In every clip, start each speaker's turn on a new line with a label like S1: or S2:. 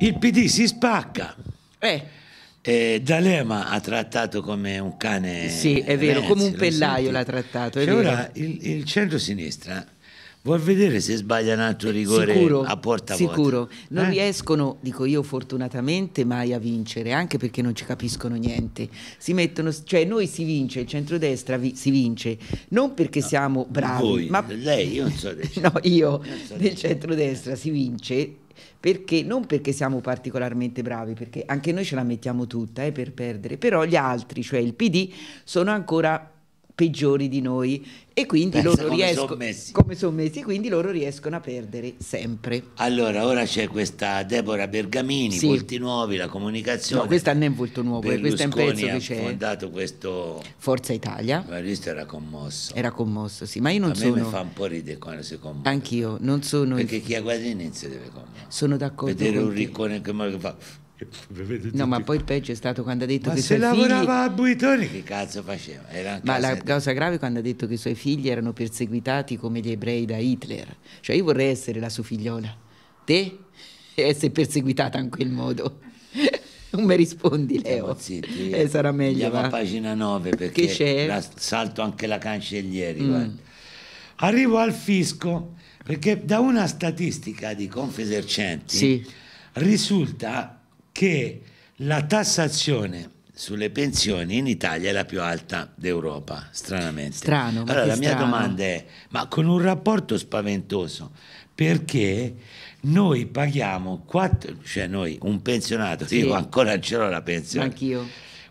S1: Il PD si spacca. Eh. Eh, D'Alema ha trattato come un cane. Sì, è vero, Renzi, come un pellaio l'ha trattato. Cioè ora il, il centro-sinistra Vuol vedere se sbaglia un altro eh, rigore sicuro, a porta Sicuro,
S2: non eh? riescono, dico io fortunatamente, mai a vincere, anche perché non ci capiscono niente. Si mettono, cioè noi si vince, il centrodestra vi, si vince, non perché no, siamo bravi, voi, ma
S1: lei, io non so del
S2: no, io so del centrodestra si vince perché non perché siamo particolarmente bravi, perché anche noi ce la mettiamo tutta eh, per perdere, però gli altri, cioè il PD, sono ancora peggiori di noi e quindi Pensa loro come riescono sommessi. come sommessi, quindi loro riescono a perdere sempre. Allora, ora c'è questa
S1: Deborah Bergamini, sì. nuovi la comunicazione. No, questa non
S2: è in Voltinuovo, eh, questo è un pezzo che c'è. ha
S1: fondato questo
S2: Forza Italia. Ma
S1: questo era commosso.
S2: Era commosso, sì, ma io non a sono A me mi fa un
S1: po' ridere quando si commuove.
S2: Anch'io, non
S1: sono Perché chi ha quasi inizio deve commuovere.
S2: Sono d'accordo Vedere un riccone che fa No, ma poi peggio è stato quando ha detto ma che i suoi figli. se lavorava
S1: a Buitoni, che cazzo faceva? ma la
S2: causa grave è quando ha detto che i suoi figli erano perseguitati come gli ebrei da Hitler. Cioè, io vorrei essere la sua figliola. Te? E essere perseguitata in quel modo. Non mi rispondi, eh, Leo. Zitti, eh, sarà meglio. Andiamo va. a
S1: pagina 9 perché c'è? La, salto anche la cancellieri. Mm. Arrivo al fisco perché da una statistica di Confesercenti sì. risulta che la tassazione sulle pensioni in Italia è la più alta d'Europa, stranamente. Strano, allora la mia domanda è, ma con un rapporto spaventoso, perché noi paghiamo, quattro, cioè noi un pensionato, sì. io ancora ce l'ho la pensione. Anch'io.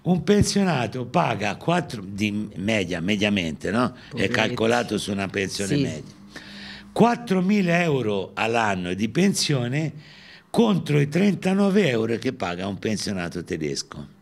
S1: Un pensionato paga 4 di media, mediamente, no? È calcolato su una pensione sì. media. 4.000 euro all'anno di pensione contro i 39 euro che paga un pensionato tedesco.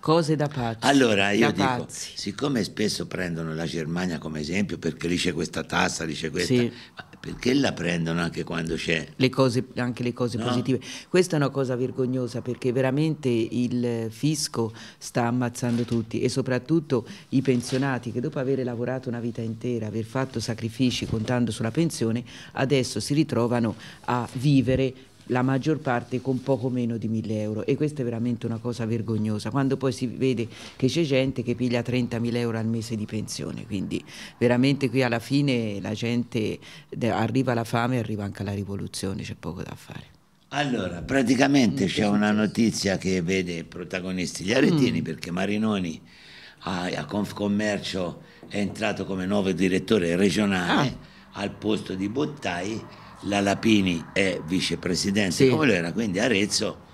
S2: Cose da pazzi. Allora io da dico,
S1: pazzi. siccome spesso prendono la Germania come esempio perché lì c'è questa tassa, lì c'è questa, sì. perché la prendono anche quando c'è?
S2: Le cose, anche le cose no? positive. Questa è una cosa vergognosa perché veramente il fisco sta ammazzando tutti e soprattutto i pensionati che dopo aver lavorato una vita intera, aver fatto sacrifici contando sulla pensione, adesso si ritrovano a vivere la maggior parte con poco meno di 1000 euro e questa è veramente una cosa vergognosa quando poi si vede che c'è gente che piglia 30.000 euro al mese di pensione quindi veramente qui alla fine la gente arriva la fame e arriva anche la rivoluzione c'è poco da fare
S1: allora, praticamente mm. c'è una notizia che vede protagonisti gli aretini mm. perché Marinoni a, a, Confcommercio è entrato come nuovo direttore regionale ah. al posto di Bottai la Lapini è vicepresidente sì. come lo era, quindi Arezzo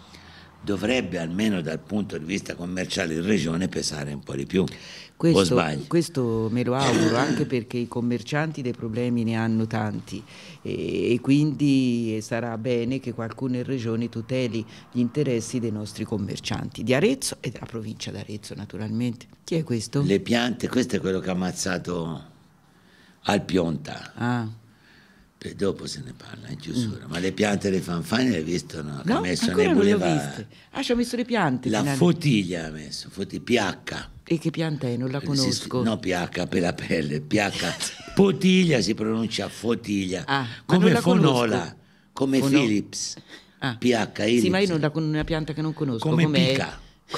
S1: dovrebbe almeno dal punto di vista commerciale in regione pesare un po' di più.
S2: Questo, questo me lo auguro anche perché i commercianti dei problemi ne hanno tanti e, e, quindi sarà bene che qualcuno in regione tuteli gli interessi dei nostri commercianti di Arezzo e della provincia d'Arezzo naturalmente.
S1: Chi è questo? Le piante, questo è quello che ha ammazzato Alpionta. Ah Beh, dopo se ne parla in mm. chiusura, mm. ma le piante dei fanfane le hai visto? No, no le ho nebuleva.
S2: Ah, ci ha messo le piante. La
S1: fotiglia ha messo, foti, PH.
S2: E che pianta è? Non la eh, conosco.
S1: No, PH per la pelle, PH. Potiglia si pronuncia fotiglia, ah, come fonola, conosco. come Fono... Philips. Ah. PH, Sì, ma io non
S2: la con una pianta che non conosco. Come, come Pica. È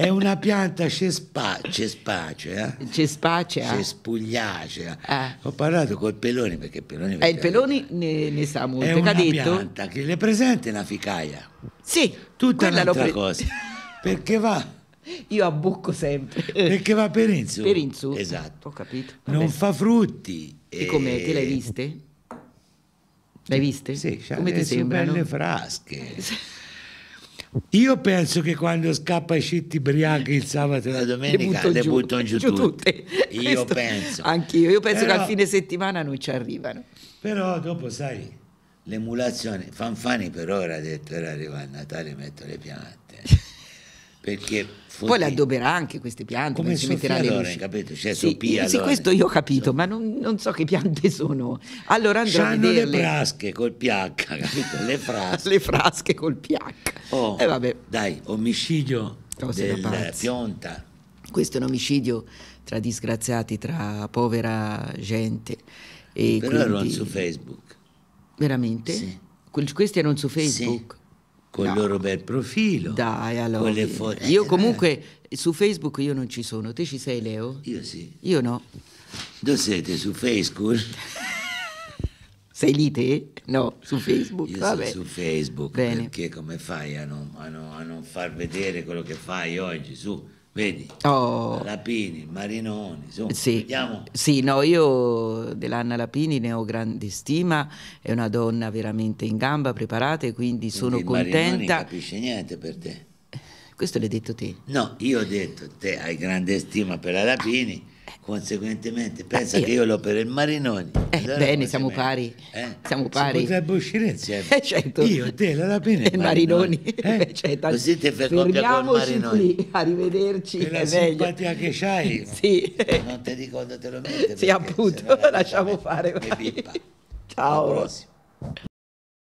S1: è una pianta cespa, cespacea. Eh? Cespacea. Eh? Cespugliacea. Eh? eh. Ho parlato col Peloni perché Peloni... Eh, il
S2: Peloni ne, ne sa molto. È una detto? pianta
S1: che le presente una ficaia. Sì. Tutta un'altra pre- cosa. Perché va...
S2: Io abbucco sempre.
S1: Perché va per in su. Per
S2: in su. Esatto. Ho capito.
S1: Vabbè. Non fa frutti. E, e come te
S2: l'hai viste?
S1: L'hai viste? Sì, come ti sembrano? belle frasche. Io penso che quando scappa ai scitti briachi il sabato e la domenica le buttano giù, giù, tutte. Io Questo penso. Anch'io, io penso però, che al fine
S2: settimana non ci arrivano. Però dopo sai,
S1: l'emulazione, Fanfani per ora ha detto ora arriva a Natale metto le piante. Perché poi le
S2: adoberà anche queste piante, come si metterà le luci. capito? C'è sì, Sofia sì, questo io ho capito, ma non, non, so che piante sono. Allora andrò C'hanno a vederle. le
S1: frasche col pH, capito? Le frasche. le frasche col pH. Oh, e eh, vabbè. Dai, omicidio Cose del Pionta.
S2: Questo è un omicidio tra disgraziati, tra povera gente. E Però quindi... erano su
S1: Facebook.
S2: Veramente? Sì. questi erano su Facebook? Sì. Con il loro bel profilo. Dai, allora. Eh, io comunque su Facebook io non ci sono. Te ci sei, Leo? Io sì. Io no. Dove
S1: siete? Su Facebook? Sei lì te? No, su Facebook. Io Vabbè. su Facebook Bene. perché come fai a non, a, non, a non, far vedere quello che fai oggi? Su, vedi? Oh. Lapini, Marinoni, su, sì. vediamo.
S2: Sì, no, io dell'Anna Lapini ne ho grande stima, è una donna veramente in gamba, preparata e quindi, quindi sono contenta. Non capisce niente per te. Questo l'hai detto te?
S1: No, io ho detto te hai grande stima per la Lapini Conseguentemente, eh, pensa io... che io l'ho per il Marinoni.
S2: Eh, allora bene, siamo pari.
S1: Eh? Siamo pari. Si
S2: potrebbe uscire insieme. Eh,
S1: certo. Io, te, la rapina e il Marinoni. Marinoni. Eh? Certo. Così ti fai coppia col Marinoni.
S2: Qui. Arrivederci. Per la simpatia che c'hai. sì. Non ti dico dove te lo metti. Sì,
S1: appunto. Lasciamo fare. Ciao.